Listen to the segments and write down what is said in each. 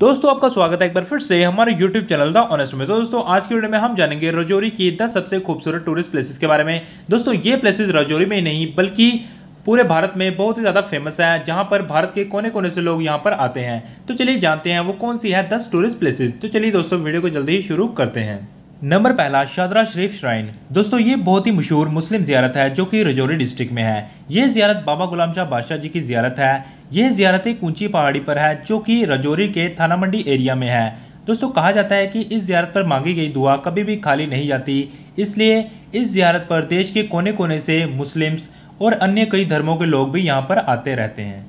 दोस्तों आपका स्वागत है एक बार फिर से हमारे YouTube चैनल द ऑनेस्ट में तो दोस्तों आज की वीडियो में हम जानेंगे रजौरी की 10 सबसे खूबसूरत टूरिस्ट प्लेसेस के बारे में दोस्तों ये प्लेसेस रजौरी में ही नहीं बल्कि पूरे भारत में बहुत ही ज़्यादा फेमस है जहाँ पर भारत के कोने कोने से लोग यहाँ पर आते हैं तो चलिए जानते हैं वो कौन सी है दस टूरिस्ट प्लेसेज तो चलिए दोस्तों वीडियो को जल्दी ही शुरू करते हैं नंबर पहला शादरा शरीफ श्राइन दोस्तों ये बहुत ही मशहूर मुस्लिम जियारत है जो कि रजौरी डिस्ट्रिक्ट में है ये जियारत बाबा गुलाम शाह बादशाह जी की जियारत है यह जियारत एक ऊंची पहाड़ी पर है जो कि रजौरी के थाना मंडी एरिया में है दोस्तों कहा जाता है कि इस जियारत पर मांगी गई दुआ कभी भी खाली नहीं जाती इसलिए इस जियारत पर देश के कोने कोने से मुस्लिम्स और अन्य कई धर्मों के लोग भी यहाँ पर आते रहते हैं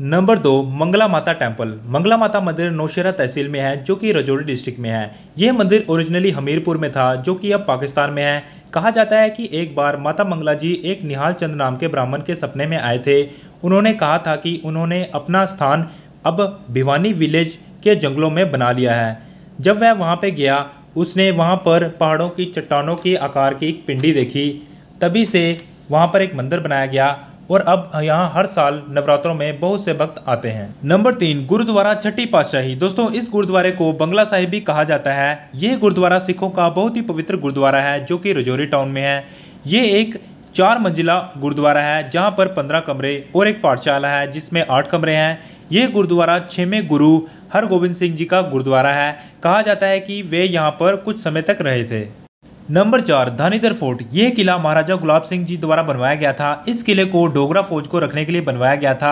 नंबर दो मंगला माता टेम्पल मंगला माता मंदिर नौशेरा तहसील में है जो कि रजौरी डिस्ट्रिक्ट में है यह मंदिर ओरिजिनली हमीरपुर में था जो कि अब पाकिस्तान में है कहा जाता है कि एक बार माता मंगला जी एक निहाल चंद नाम के ब्राह्मण के सपने में आए थे उन्होंने कहा था कि उन्होंने अपना स्थान अब भिवानी विलेज के जंगलों में बना लिया है जब वह वहाँ पर गया उसने वहाँ पर पहाड़ों की चट्टानों के आकार की एक पिंडी देखी तभी से वहाँ पर एक मंदिर बनाया गया और अब यहाँ हर साल नवरात्रों में बहुत से भक्त आते हैं नंबर तीन गुरुद्वारा छठी पातशाही दोस्तों इस गुरुद्वारे को बंगला साहिब भी कहा जाता है ये गुरुद्वारा सिखों का बहुत ही पवित्र गुरुद्वारा है जो कि रजौरी टाउन में है ये एक चार मंजिला गुरुद्वारा है जहाँ पर पंद्रह कमरे और एक पाठशाला है जिसमें आठ कमरे हैं ये गुरुद्वारा छेवें गुरु हरगोबिंद सिंह जी का गुरुद्वारा है कहा जाता है कि वे यहाँ पर कुछ समय तक रहे थे नंबर चार धानीधर फोर्ट यह किला महाराजा गुलाब सिंह जी द्वारा बनवाया गया था इस किले को डोगरा फौज को रखने के लिए बनवाया गया था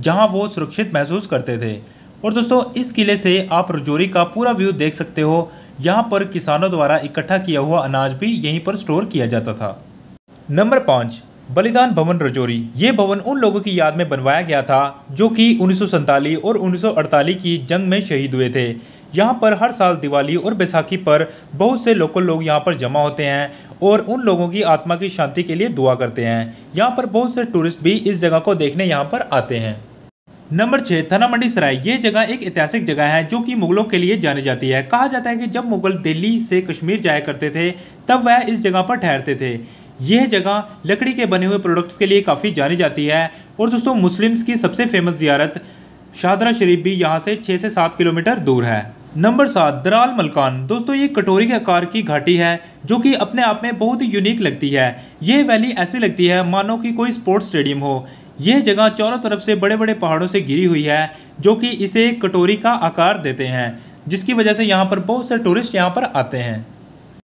जहां वो सुरक्षित महसूस करते थे और दोस्तों इस किले से आप रजौरी का पूरा व्यू देख सकते हो यहाँ पर किसानों द्वारा इकट्ठा किया हुआ अनाज भी यहीं पर स्टोर किया जाता था नंबर पाँच बलिदान भवन रजौरी ये भवन उन लोगों की याद में बनवाया गया था जो कि उन्नीस और उन्नीस की जंग में शहीद हुए थे यहाँ पर हर साल दिवाली और बैसाखी पर बहुत से लोकल लोग यहाँ पर जमा होते हैं और उन लोगों की आत्मा की शांति के लिए दुआ करते हैं यहाँ पर बहुत से टूरिस्ट भी इस जगह को देखने यहाँ पर आते हैं नंबर छः थना मंडी सराय ये जगह एक ऐतिहासिक जगह है जो कि मुगलों के लिए जानी जाती है कहा जाता है कि जब मुगल दिल्ली से कश्मीर जाया करते थे तब वह इस जगह पर ठहरते थे यह जगह लकड़ी के बने हुए प्रोडक्ट्स के लिए काफ़ी जानी जाती है और दोस्तों मुस्लिम्स की सबसे फेमस जियारत शाहदरा शरीफ भी यहाँ से छः से सात किलोमीटर दूर है नंबर सात दराल मलकान दोस्तों ये कटोरी के आकार की घाटी है जो कि अपने आप में बहुत ही यूनिक लगती है ये वैली ऐसी लगती है मानो कि कोई स्पोर्ट्स स्टेडियम हो यह जगह चारों तरफ से बड़े बड़े पहाड़ों से घिरी हुई है जो कि इसे कटोरी का आकार देते हैं जिसकी वजह से यहाँ पर बहुत से टूरिस्ट यहाँ पर आते हैं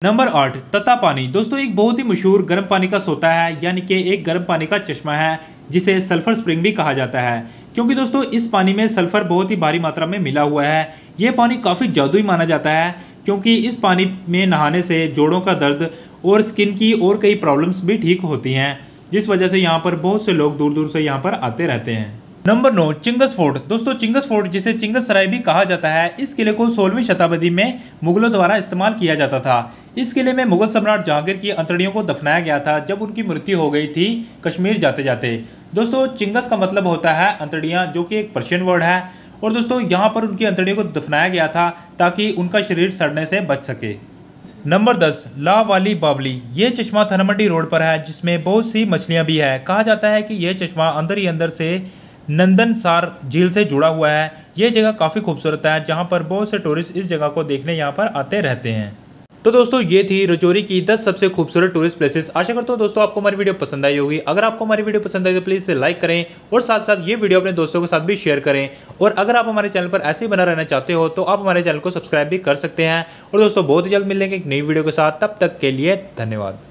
नंबर आठ तत्ता पानी दोस्तों एक बहुत ही मशहूर गर्म पानी का सोता है यानी कि एक गर्म पानी का चश्मा है जिसे सल्फर स्प्रिंग भी कहा जाता है क्योंकि दोस्तों इस पानी में सल्फर बहुत ही भारी मात्रा में मिला हुआ है ये पानी काफ़ी जादुई माना जाता है क्योंकि इस पानी में नहाने से जोड़ों का दर्द और स्किन की और कई प्रॉब्लम्स भी ठीक होती हैं जिस वजह से यहाँ पर बहुत से लोग दूर दूर से यहाँ पर आते रहते हैं नंबर नौ चिंगस फोर्ट दोस्तों चिंगस फोर्ट जिसे चिंगस सराय भी कहा जाता है इस किले को सोलहवीं शताब्दी में मुगलों द्वारा इस्तेमाल किया जाता था इस किले में मुगल सम्राट जहांगीर की अंतड़ियों को दफनाया गया था जब उनकी मृत्यु हो गई थी कश्मीर जाते जाते दोस्तों चिंगस का मतलब होता है अंतड़ियाँ जो कि एक पर्शियन वर्ड है और दोस्तों यहाँ पर उनकी अंतड़ियों को दफनाया गया था ताकि उनका शरीर सड़ने से बच सके नंबर दस ला वाली बावली ये चश्मा थनमंडी रोड पर है जिसमें बहुत सी मछलियाँ भी है कहा जाता है कि यह चश्मा अंदर ही अंदर से नंदन सार झील से जुड़ा हुआ है ये जगह काफ़ी खूबसूरत है जहाँ पर बहुत से टूरिस्ट इस जगह को देखने यहाँ पर आते रहते हैं तो दोस्तों ये थी रजौरी की 10 सबसे खूबसूरत टूरिस्ट प्लेसेस आशा करता हूँ दोस्तों आपको हमारी वीडियो पसंद आई होगी अगर आपको हमारी वीडियो पसंद आई तो प्लीज़ इसे लाइक करें और साथ साथ ये वीडियो अपने दोस्तों के साथ भी शेयर करें और अगर आप हमारे चैनल पर ऐसे ही बना रहना चाहते हो तो आप हमारे चैनल को सब्सक्राइब भी कर सकते हैं और दोस्तों बहुत ही जल्द मिलेंगे एक नई वीडियो के साथ तब तक के लिए धन्यवाद